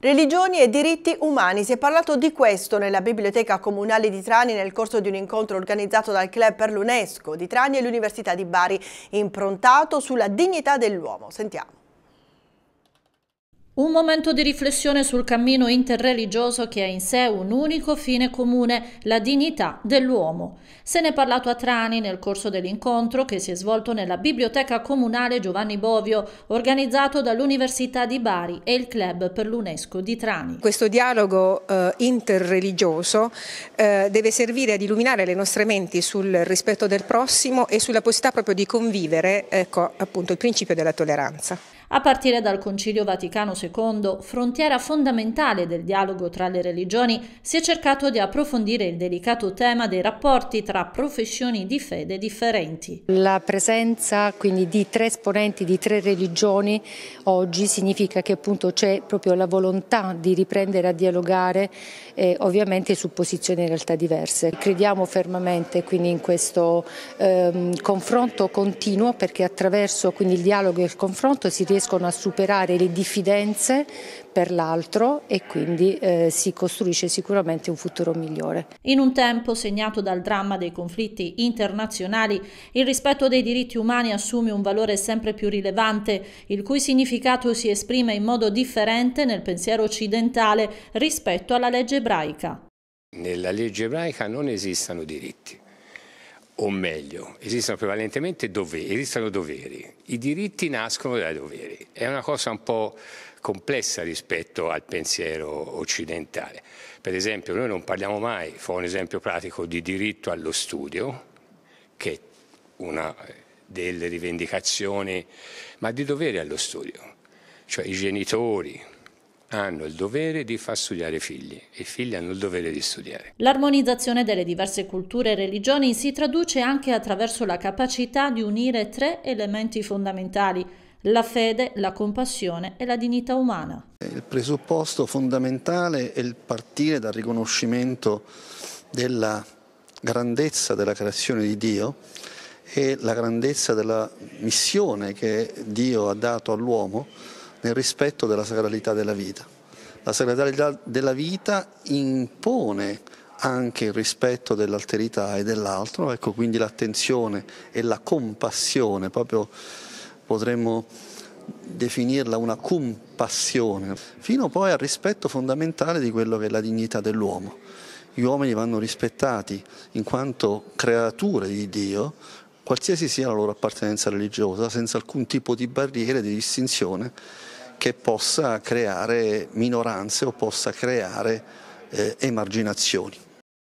Religioni e diritti umani. Si è parlato di questo nella Biblioteca Comunale di Trani nel corso di un incontro organizzato dal Club per l'UNESCO di Trani e l'Università di Bari, improntato sulla dignità dell'uomo. Sentiamo. Un momento di riflessione sul cammino interreligioso che ha in sé un unico fine comune, la dignità dell'uomo. Se ne è parlato a Trani nel corso dell'incontro che si è svolto nella Biblioteca Comunale Giovanni Bovio, organizzato dall'Università di Bari e il Club per l'UNESCO di Trani. Questo dialogo eh, interreligioso eh, deve servire ad illuminare le nostre menti sul rispetto del prossimo e sulla possibilità proprio di convivere, ecco appunto il principio della tolleranza. A partire dal Concilio Vaticano II, frontiera fondamentale del dialogo tra le religioni, si è cercato di approfondire il delicato tema dei rapporti tra professioni di fede differenti. La presenza quindi di tre esponenti di tre religioni oggi significa che appunto c'è proprio la volontà di riprendere a dialogare eh, ovviamente su posizioni in realtà diverse. Crediamo fermamente quindi in questo ehm, confronto continuo perché attraverso quindi, il dialogo e il confronto si riesce riescono a superare le diffidenze per l'altro e quindi eh, si costruisce sicuramente un futuro migliore. In un tempo segnato dal dramma dei conflitti internazionali, il rispetto dei diritti umani assume un valore sempre più rilevante, il cui significato si esprime in modo differente nel pensiero occidentale rispetto alla legge ebraica. Nella legge ebraica non esistono diritti o meglio, esistono prevalentemente doveri, esistono doveri. I diritti nascono dai doveri. È una cosa un po' complessa rispetto al pensiero occidentale. Per esempio, noi non parliamo mai, fa un esempio pratico, di diritto allo studio, che è una delle rivendicazioni, ma di doveri allo studio. Cioè i genitori, hanno il dovere di far studiare i figli, i figli hanno il dovere di studiare. L'armonizzazione delle diverse culture e religioni si traduce anche attraverso la capacità di unire tre elementi fondamentali, la fede, la compassione e la dignità umana. Il presupposto fondamentale è il partire dal riconoscimento della grandezza della creazione di Dio e la grandezza della missione che Dio ha dato all'uomo nel rispetto della sacralità della vita. La sacralità della vita impone anche il rispetto dell'alterità e dell'altro, ecco quindi l'attenzione e la compassione, proprio potremmo definirla una compassione, fino poi al rispetto fondamentale di quello che è la dignità dell'uomo. Gli uomini vanno rispettati in quanto creature di Dio, qualsiasi sia la loro appartenenza religiosa, senza alcun tipo di barriere, di distinzione che possa creare minoranze o possa creare eh, emarginazioni.